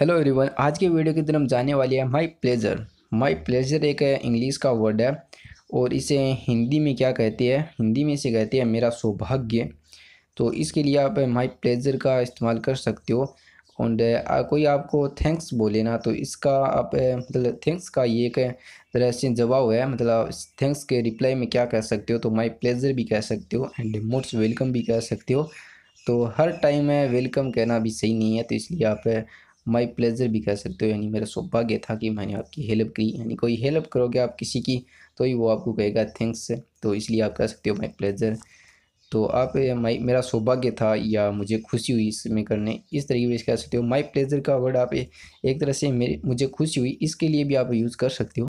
hello everyone आज के video के अंदर हम जाने वाले हैं माय प्लेजर माय प्लेजर एक इंग्लिश का वर्ड है और इसे हिंदी में क्या कहते हैं हिंदी में इसे कहते हैं मेरा सौभाग्य तो इसके लिए आप माय प्लेजर का इस्तेमाल कर सकते हो एंड कोई आपको थैंक्स बोले ना तो इसका आप मतलब थैंक्स का ये एक तरह से जवाब है मतलब थैंक्स के रिप्लाई में क्या कह सकते हो तो माई प्लेजर भी कह सकते हो एंड मोस्ट वेलकम भी कह सकते हो तो हर टाइम वेलकम कहना भी सही नहीं है तो इसलिए आप माई प्लेजर भी कह सकते हो यानी मेरा सौभाग्य था कि मैंने आपकी हेल्प की यानी कोई हेल्प करोगे आप किसी की तो ही वो आपको कहेगा थैंक्स तो इसलिए आप कह सकते हो माई प्लेजर तो आप माई मेरा सौभाग्य था या मुझे खुशी हुई इसमें करने इस तरीके से कह सकते हो माई प्लेजर का वर्ड आप एक तरह से मेरे मुझे खुशी हुई इसके लिए भी आप यूज़ कर सकते हो